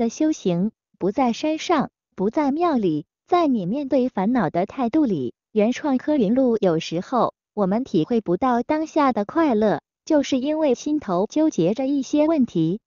的修行不在山上，不在庙里，在你面对烦恼的态度里。原创科云路。有时候我们体会不到当下的快乐，就是因为心头纠结着一些问题，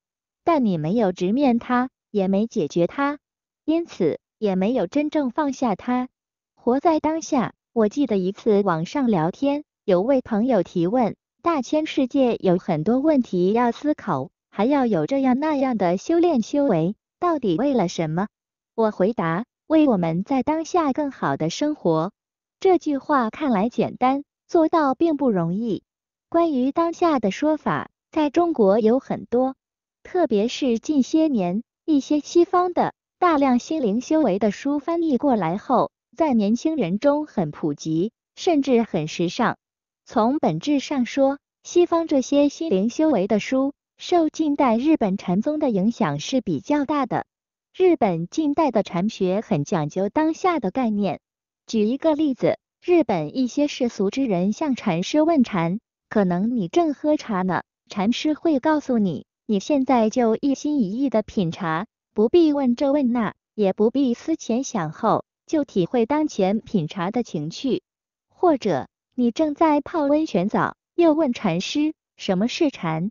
但你没有直面它，也没解决它，因此也没有真正放下它。活在当下。我记得一次网上聊天，有位朋友提问：大千世界有很多问题要思考，还要有这样那样的修炼修为。到底为了什么？我回答：为我们在当下更好的生活。这句话看来简单，做到并不容易。关于当下的说法，在中国有很多，特别是近些年一些西方的大量心灵修为的书翻译过来后，在年轻人中很普及，甚至很时尚。从本质上说，西方这些心灵修为的书。受近代日本禅宗的影响是比较大的。日本近代的禅学很讲究当下的概念。举一个例子，日本一些世俗之人向禅师问禅，可能你正喝茶呢，禅师会告诉你，你现在就一心一意的品茶，不必问这问那，也不必思前想后，就体会当前品茶的情趣。或者你正在泡温泉澡，又问禅师什么是禅。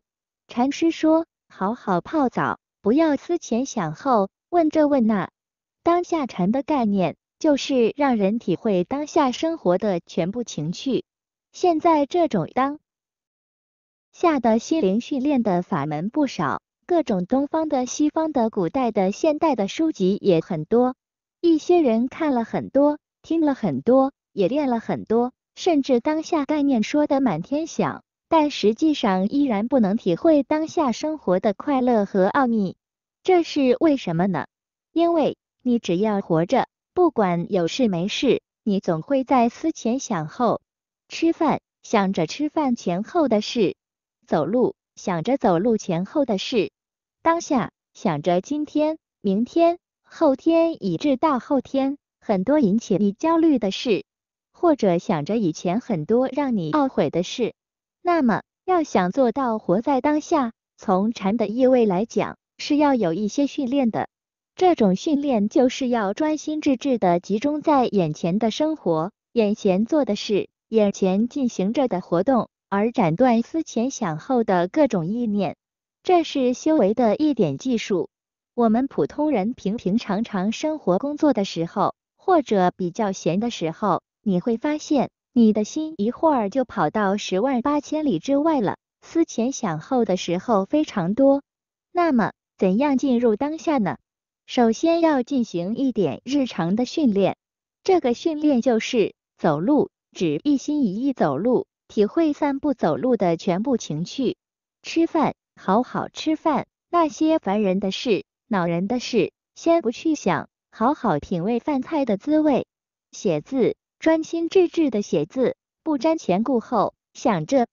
禅师说：“好好泡澡，不要思前想后，问这问那。当下禅的概念，就是让人体会当下生活的全部情趣。现在这种当下的心灵训练的法门不少，各种东方的、西方的、古代的、现代的书籍也很多。一些人看了很多，听了很多，也练了很多，甚至当下概念说的满天响。”但实际上依然不能体会当下生活的快乐和奥秘，这是为什么呢？因为你只要活着，不管有事没事，你总会在思前想后，吃饭想着吃饭前后的事，走路想着走路前后的事，当下想着今天、明天、后天以至大后天很多引起你焦虑的事，或者想着以前很多让你懊悔的事。那么，要想做到活在当下，从禅的意味来讲，是要有一些训练的。这种训练就是要专心致志的集中在眼前的生活、眼前做的事、眼前进行着的活动，而斩断思前想后的各种意念。这是修为的一点技术。我们普通人平平常常生活工作的时候，或者比较闲的时候，你会发现。你的心一会儿就跑到十万八千里之外了，思前想后的时候非常多。那么，怎样进入当下呢？首先要进行一点日常的训练，这个训练就是走路，只一心一意走路，体会散步走路的全部情趣；吃饭，好好吃饭，那些烦人的事、恼人的事先不去想，好好品味饭菜的滋味；写字。专心致志的写字，不瞻前顾后，想着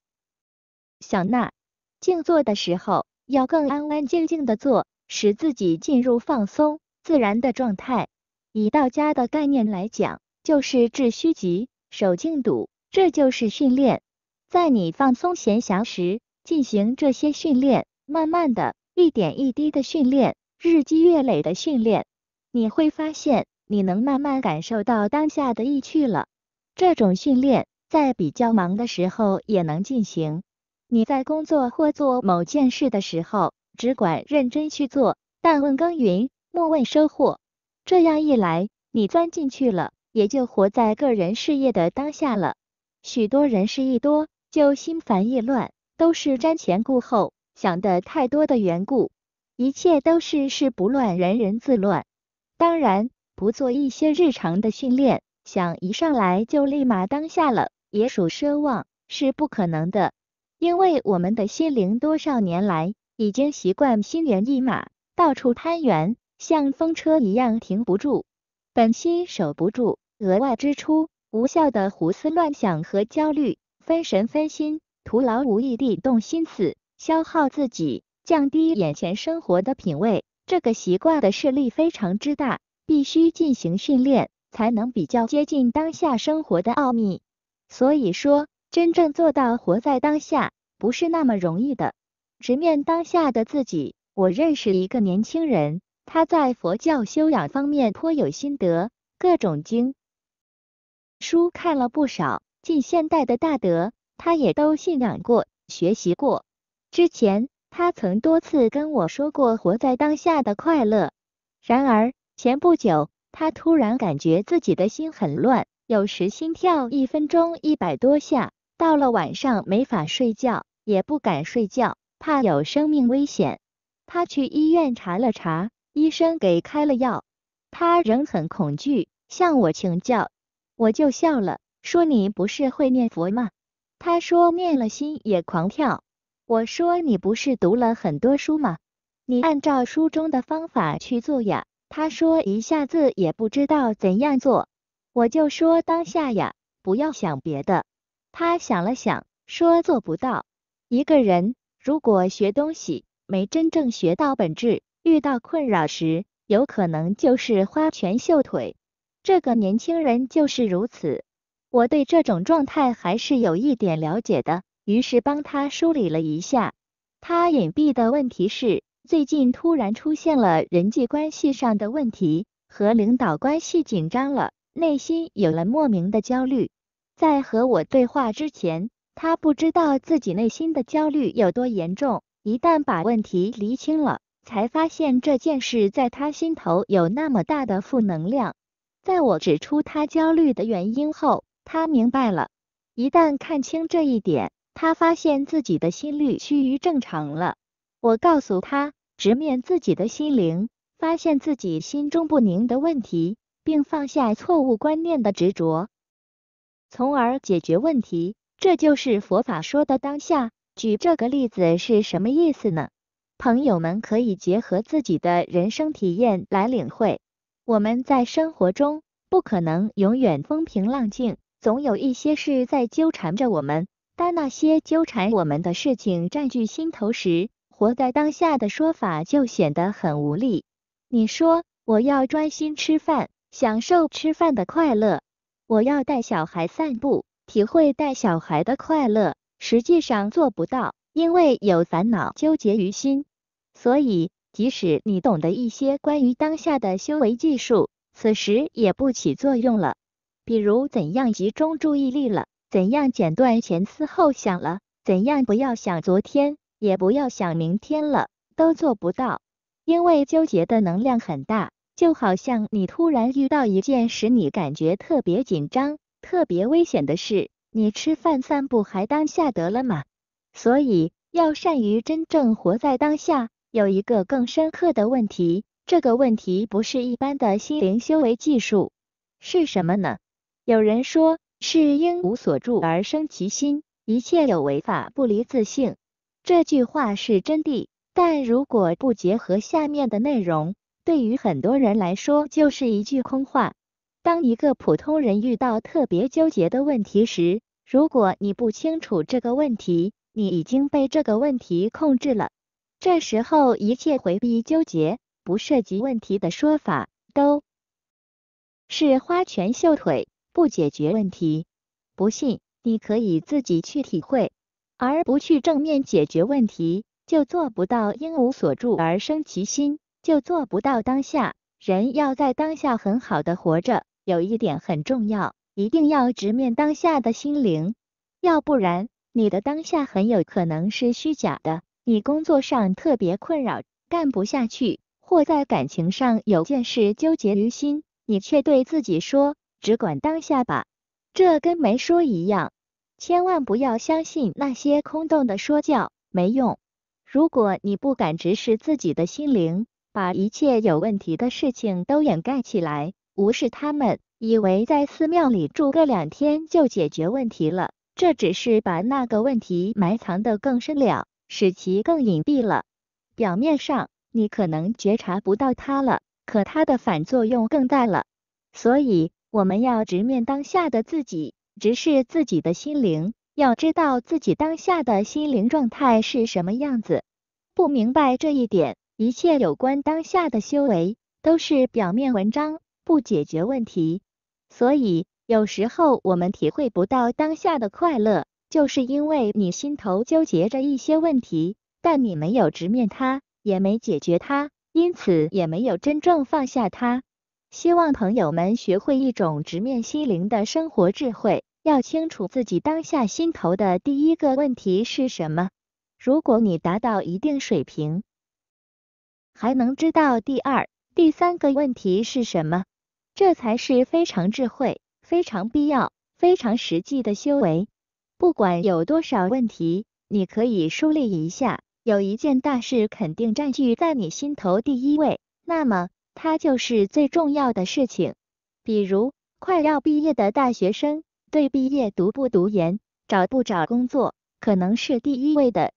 想那。静坐的时候要更安安静静的坐，使自己进入放松自然的状态。以道家的概念来讲，就是治虚极，守静笃，这就是训练。在你放松闲暇时进行这些训练，慢慢的一点一滴的训练，日积月累的训练，你会发现。你能慢慢感受到当下的意趣了。这种训练在比较忙的时候也能进行。你在工作或做某件事的时候，只管认真去做，但问耕耘，莫问收获。这样一来，你钻进去了，也就活在个人事业的当下了。许多人事一多，就心烦意乱，都是瞻前顾后，想的太多的缘故。一切都是事不乱，人人自乱。当然。不做一些日常的训练，想一上来就立马当下了，也属奢望，是不可能的。因为我们的心灵多少年来已经习惯心猿意马，到处攀援，像风车一样停不住，本心守不住，额外支出无效的胡思乱想和焦虑，分神分心，徒劳无益地动心思，消耗自己，降低眼前生活的品味。这个习惯的势力非常之大。必须进行训练，才能比较接近当下生活的奥秘。所以说，真正做到活在当下，不是那么容易的。直面当下的自己，我认识一个年轻人，他在佛教修养方面颇有心得，各种经书看了不少，近现代的大德他也都信仰过、学习过。之前，他曾多次跟我说过活在当下的快乐，然而。前不久，他突然感觉自己的心很乱，有时心跳一分钟一百多下，到了晚上没法睡觉，也不敢睡觉，怕有生命危险。他去医院查了查，医生给开了药，他仍很恐惧，向我请教。我就笑了，说：“你不是会念佛吗？”他说：“念了心也狂跳。”我说：“你不是读了很多书吗？你按照书中的方法去做呀。”他说：“一下子也不知道怎样做。”我就说：“当下呀，不要想别的。”他想了想，说：“做不到。”一个人如果学东西没真正学到本质，遇到困扰时，有可能就是花拳绣腿。这个年轻人就是如此。我对这种状态还是有一点了解的，于是帮他梳理了一下。他隐蔽的问题是。最近突然出现了人际关系上的问题，和领导关系紧张了，内心有了莫名的焦虑。在和我对话之前，他不知道自己内心的焦虑有多严重。一旦把问题厘清了，才发现这件事在他心头有那么大的负能量。在我指出他焦虑的原因后，他明白了。一旦看清这一点，他发现自己的心率趋于正常了。我告诉他。直面自己的心灵，发现自己心中不宁的问题，并放下错误观念的执着，从而解决问题。这就是佛法说的当下。举这个例子是什么意思呢？朋友们可以结合自己的人生体验来领会。我们在生活中不可能永远风平浪静，总有一些事在纠缠着我们。当那些纠缠我们的事情占据心头时，活在当下的说法就显得很无力。你说我要专心吃饭，享受吃饭的快乐；我要带小孩散步，体会带小孩的快乐。实际上做不到，因为有烦恼纠结于心。所以，即使你懂得一些关于当下的修为技术，此时也不起作用了。比如，怎样集中注意力了？怎样剪断前思后想了？怎样不要想昨天？也不要想明天了，都做不到，因为纠结的能量很大，就好像你突然遇到一件使你感觉特别紧张、特别危险的事，你吃饭、散步还当下得了吗？所以要善于真正活在当下。有一个更深刻的问题，这个问题不是一般的心灵修为技术，是什么呢？有人说是应无所住而生其心，一切有为法不离自性。这句话是真谛，但如果不结合下面的内容，对于很多人来说就是一句空话。当一个普通人遇到特别纠结的问题时，如果你不清楚这个问题，你已经被这个问题控制了。这时候一切回避、纠结、不涉及问题的说法，都是花拳绣腿，不解决问题。不信，你可以自己去体会。而不去正面解决问题，就做不到应无所住而生其心，就做不到当下。人要在当下很好的活着，有一点很重要，一定要直面当下的心灵，要不然你的当下很有可能是虚假的。你工作上特别困扰，干不下去，或在感情上有件事纠结于心，你却对自己说只管当下吧，这跟没说一样。千万不要相信那些空洞的说教，没用。如果你不敢直视自己的心灵，把一切有问题的事情都掩盖起来，无视他们，以为在寺庙里住个两天就解决问题了，这只是把那个问题埋藏得更深了，使其更隐蔽了。表面上你可能觉察不到它了，可它的反作用更大了。所以，我们要直面当下的自己。直视自己的心灵，要知道自己当下的心灵状态是什么样子。不明白这一点，一切有关当下的修为都是表面文章，不解决问题。所以，有时候我们体会不到当下的快乐，就是因为你心头纠结着一些问题，但你没有直面它，也没解决它，因此也没有真正放下它。希望朋友们学会一种直面心灵的生活智慧。要清楚自己当下心头的第一个问题是什么。如果你达到一定水平，还能知道第二、第三个问题是什么，这才是非常智慧、非常必要、非常实际的修为。不管有多少问题，你可以梳理一下，有一件大事肯定占据在你心头第一位，那么它就是最重要的事情。比如快要毕业的大学生。对毕业读不读研、找不找工作，可能是第一位的；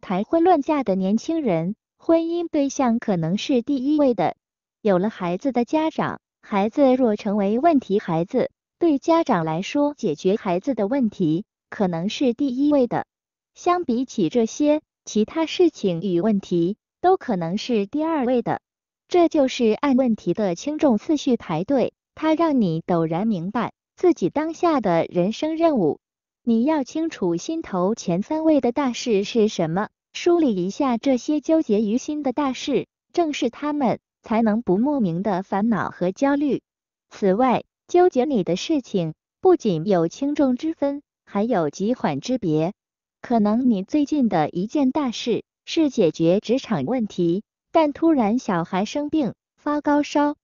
谈婚论嫁的年轻人，婚姻对象可能是第一位的；有了孩子的家长，孩子若成为问题孩子，对家长来说解决孩子的问题可能是第一位的。相比起这些，其他事情与问题都可能是第二位的。这就是按问题的轻重次序排队，它让你陡然明白。自己当下的人生任务，你要清楚心头前三位的大事是什么，梳理一下这些纠结于心的大事，正视他们，才能不莫名的烦恼和焦虑。此外，纠结你的事情不仅有轻重之分，还有急缓之别。可能你最近的一件大事是解决职场问题，但突然小孩生病发高烧，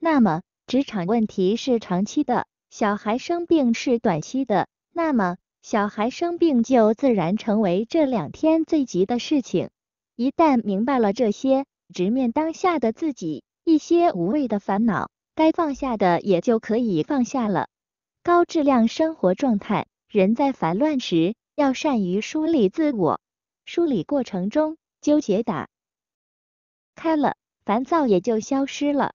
那么职场问题是长期的。小孩生病是短期的，那么小孩生病就自然成为这两天最急的事情。一旦明白了这些，直面当下的自己，一些无谓的烦恼，该放下的也就可以放下了。高质量生活状态，人在烦乱时要善于梳理自我，梳理过程中纠结打开了，烦躁也就消失了。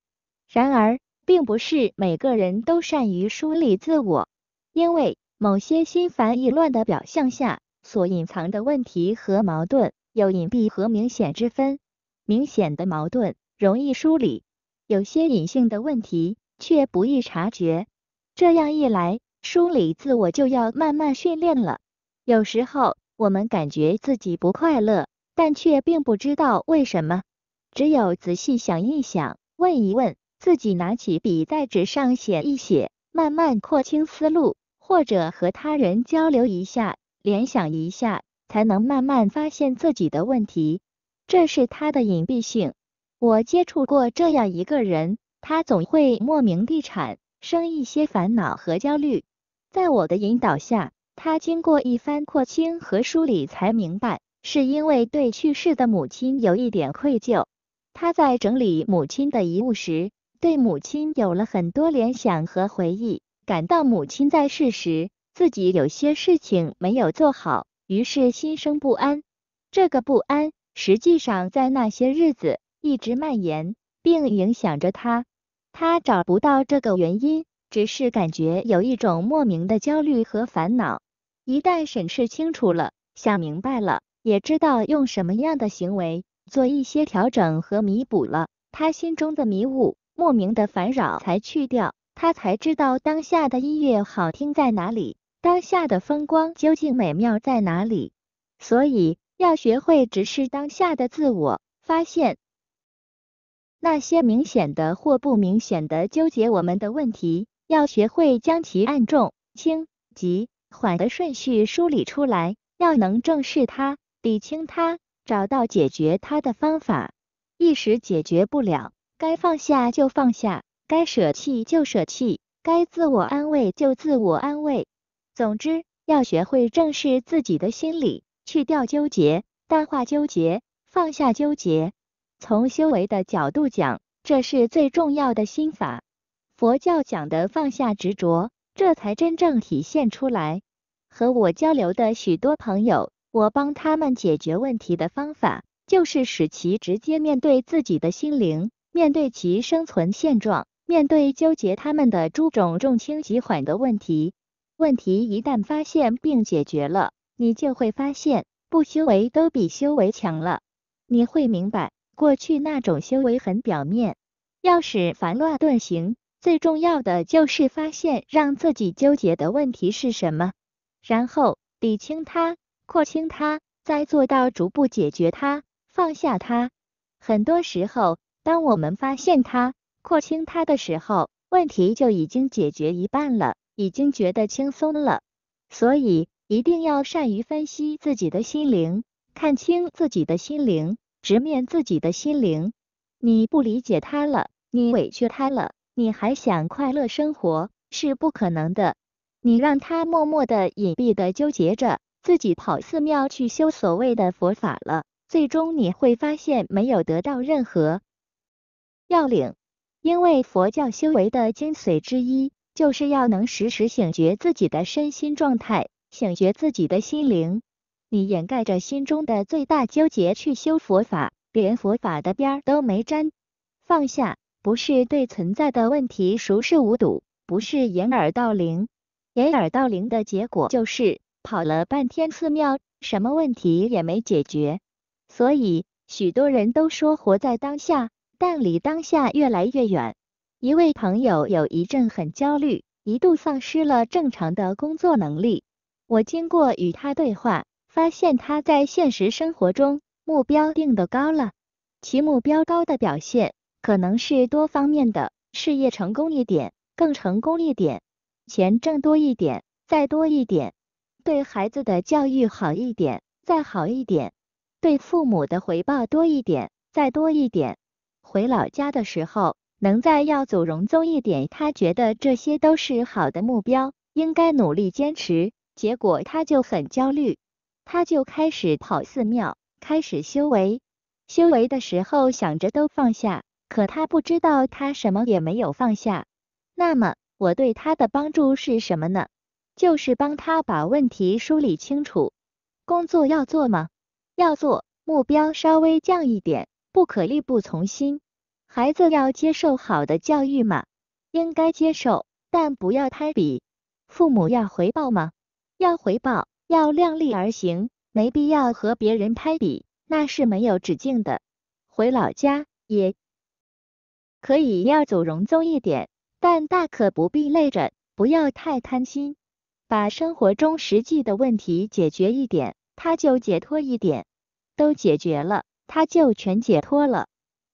然而，并不是每个人都善于梳理自我，因为某些心烦意乱的表象下所隐藏的问题和矛盾有隐蔽和明显之分。明显的矛盾容易梳理，有些隐性的问题却不易察觉。这样一来，梳理自我就要慢慢训练了。有时候我们感觉自己不快乐，但却并不知道为什么。只有仔细想一想，问一问。自己拿起笔在纸上写一写，慢慢扩清思路，或者和他人交流一下，联想一下，才能慢慢发现自己的问题。这是他的隐蔽性。我接触过这样一个人，他总会莫名地产生一些烦恼和焦虑。在我的引导下，他经过一番扩清和梳理，才明白是因为对去世的母亲有一点愧疚。他在整理母亲的遗物时。对母亲有了很多联想和回忆，感到母亲在世时自己有些事情没有做好，于是心生不安。这个不安实际上在那些日子一直蔓延，并影响着他。他找不到这个原因，只是感觉有一种莫名的焦虑和烦恼。一旦审视清楚了，想明白了，也知道用什么样的行为做一些调整和弥补了他心中的迷雾。莫名的烦扰才去掉，他才知道当下的音乐好听在哪里，当下的风光究竟美妙在哪里。所以要学会直视当下的自我，发现那些明显的或不明显的纠结我们的问题，要学会将其按重、轻、急、缓的顺序梳理出来，要能正视它，理清它，找到解决它的方法。一时解决不了。该放下就放下，该舍弃就舍弃，该自我安慰就自我安慰。总之，要学会正视自己的心理，去掉纠结，淡化纠结，放下纠结。从修为的角度讲，这是最重要的心法。佛教讲的放下执着，这才真正体现出来。和我交流的许多朋友，我帮他们解决问题的方法，就是使其直接面对自己的心灵。面对其生存现状，面对纠结他们的诸种重轻急缓的问题，问题一旦发现并解决了，你就会发现不修为都比修为强了。你会明白，过去那种修为很表面。要使烦乱遁形，最重要的就是发现让自己纠结的问题是什么，然后理清它、廓清它，再做到逐步解决它、放下它。很多时候。当我们发现它、廓清它的时候，问题就已经解决一半了，已经觉得轻松了。所以一定要善于分析自己的心灵，看清自己的心灵，直面自己的心灵。你不理解它了，你委屈它了，你还想快乐生活是不可能的。你让它默默的、隐蔽的纠结着，自己跑寺庙去修所谓的佛法了，最终你会发现没有得到任何。要领，因为佛教修为的精髓之一，就是要能时时醒觉自己的身心状态，醒觉自己的心灵。你掩盖着心中的最大纠结去修佛法，连佛法的边儿都没沾。放下，不是对存在的问题熟视无睹，不是掩耳盗铃。掩耳盗铃的结果就是，跑了半天寺庙，什么问题也没解决。所以，许多人都说活在当下。但离当下越来越远。一位朋友有一阵很焦虑，一度丧失了正常的工作能力。我经过与他对话，发现他在现实生活中目标定得高了。其目标高的表现，可能是多方面的：事业成功一点，更成功一点；钱挣多一点，再多一点；对孩子的教育好一点，再好一点；对父母的回报多一点，再多一点。回老家的时候，能在耀祖荣宗一点，他觉得这些都是好的目标，应该努力坚持。结果他就很焦虑，他就开始跑寺庙，开始修为。修为的时候想着都放下，可他不知道他什么也没有放下。那么我对他的帮助是什么呢？就是帮他把问题梳理清楚。工作要做吗？要做，目标稍微降一点。不可力不从心，孩子要接受好的教育嘛，应该接受，但不要攀比。父母要回报吗？要回报，要量力而行，没必要和别人攀比，那是没有止境的。回老家也，可以要走容宗一点，但大可不必累着，不要太贪心，把生活中实际的问题解决一点，他就解脱一点，都解决了。他就全解脱了，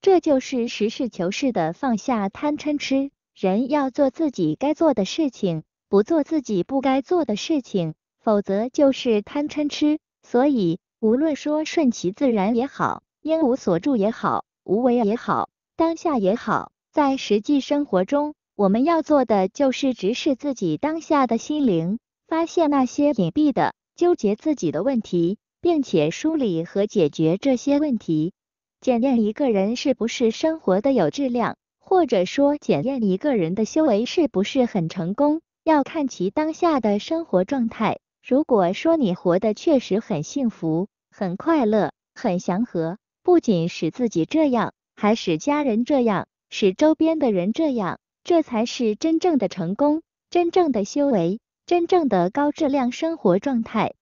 这就是实事求是的放下贪嗔痴。人要做自己该做的事情，不做自己不该做的事情，否则就是贪嗔痴。所以，无论说顺其自然也好，应无所住也好，无为也好，当下也好，在实际生活中，我们要做的就是直视自己当下的心灵，发现那些隐蔽的、纠结自己的问题。并且梳理和解决这些问题，检验一个人是不是生活的有质量，或者说检验一个人的修为是不是很成功，要看其当下的生活状态。如果说你活得确实很幸福、很快乐、很祥和，不仅使自己这样，还使家人这样，使周边的人这样，这才是真正的成功、真正的修为、真正的高质量生活状态。